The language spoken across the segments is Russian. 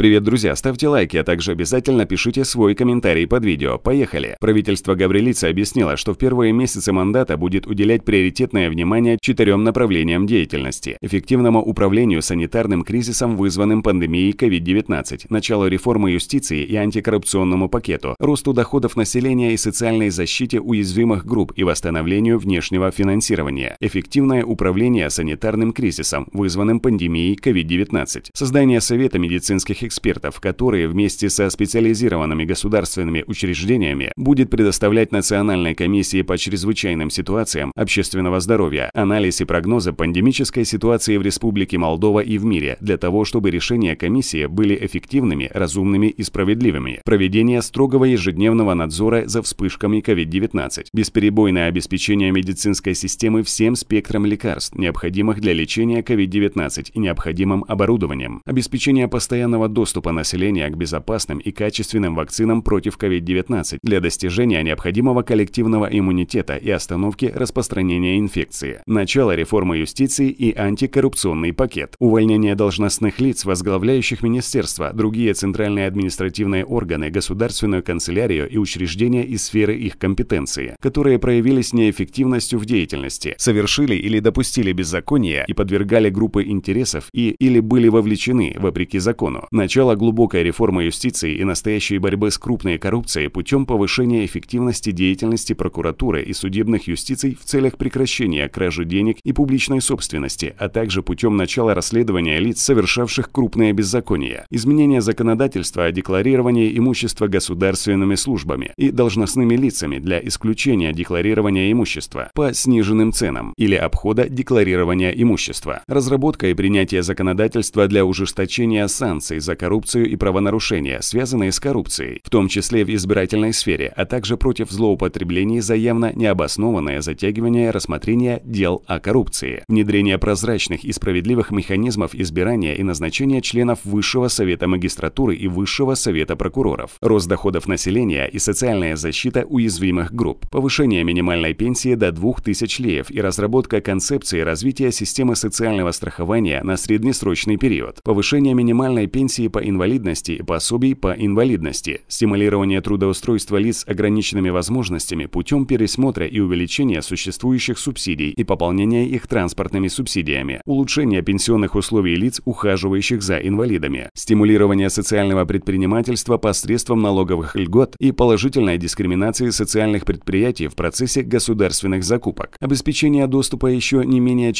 Привет, друзья, ставьте лайки, а также обязательно пишите свой комментарий под видео. Поехали! Правительство Гаврилица объяснило, что в первые месяцы мандата будет уделять приоритетное внимание четырем направлениям деятельности. Эффективному управлению санитарным кризисом, вызванным пандемией COVID-19, началу реформы юстиции и антикоррупционному пакету, росту доходов населения и социальной защите уязвимых групп и восстановлению внешнего финансирования, эффективное управление санитарным кризисом, вызванным пандемией COVID-19, создание Совета медицинских экспертов, которые вместе со специализированными государственными учреждениями будет предоставлять Национальной комиссии по чрезвычайным ситуациям общественного здоровья анализ и прогнозы пандемической ситуации в Республике Молдова и в мире для того, чтобы решения комиссии были эффективными, разумными и справедливыми. Проведение строгого ежедневного надзора за вспышками COVID-19. Бесперебойное обеспечение медицинской системы всем спектром лекарств, необходимых для лечения COVID-19 и необходимым оборудованием. Обеспечение постоянного доступа доступа населения к безопасным и качественным вакцинам против COVID-19 для достижения необходимого коллективного иммунитета и остановки распространения инфекции. Начало реформы юстиции и антикоррупционный пакет. Увольнение должностных лиц, возглавляющих министерства, другие центральные административные органы, государственную канцелярию и учреждения из сферы их компетенции, которые проявились неэффективностью в деятельности, совершили или допустили беззаконие и подвергали группы интересов и или были вовлечены, вопреки закону, начало глубокой реформы юстиции и настоящей борьбы с крупной коррупцией путем повышения эффективности деятельности прокуратуры и судебных юстиций в целях прекращения кражи денег и публичной собственности, а также путем начала расследования лиц, совершавших крупные беззакония, изменения законодательства о декларировании имущества государственными службами и должностными лицами для исключения декларирования имущества по сниженным ценам или обхода декларирования имущества, разработка и принятие законодательства для ужесточения санкций за за коррупцию и правонарушения, связанные с коррупцией, в том числе в избирательной сфере, а также против злоупотреблений за явно необоснованное затягивание рассмотрения дел о коррупции, внедрение прозрачных и справедливых механизмов избирания и назначения членов Высшего Совета Магистратуры и Высшего Совета Прокуроров, рост доходов населения и социальная защита уязвимых групп, повышение минимальной пенсии до 2000 леев и разработка концепции развития системы социального страхования на среднесрочный период, повышение минимальной пенсии пенсии по инвалидности и пособий по инвалидности, стимулирование трудоустройства лиц с ограниченными возможностями путем пересмотра и увеличения существующих субсидий и пополнения их транспортными субсидиями, улучшение пенсионных условий лиц, ухаживающих за инвалидами, стимулирование социального предпринимательства посредством налоговых льгот и положительной дискриминации социальных предприятий в процессе государственных закупок, обеспечение доступа еще не менее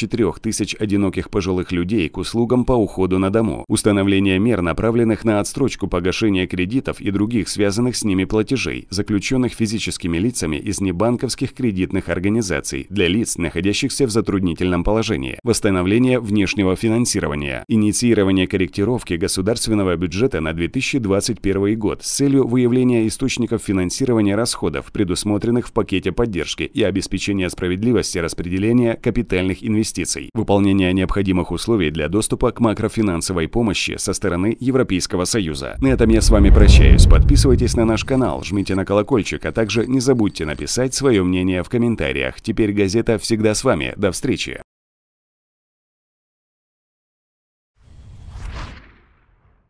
тысяч одиноких пожилых людей к услугам по уходу на дому, установление мер на направленных на отстрочку погашения кредитов и других связанных с ними платежей, заключенных физическими лицами из небанковских кредитных организаций для лиц, находящихся в затруднительном положении, восстановление внешнего финансирования, инициирование корректировки государственного бюджета на 2021 год с целью выявления источников финансирования расходов, предусмотренных в пакете поддержки и обеспечения справедливости распределения капитальных инвестиций, выполнение необходимых условий для доступа к макрофинансовой помощи со стороны Европейского Союза. На этом я с вами прощаюсь. Подписывайтесь на наш канал, жмите на колокольчик, а также не забудьте написать свое мнение в комментариях. Теперь газета всегда с вами. До встречи!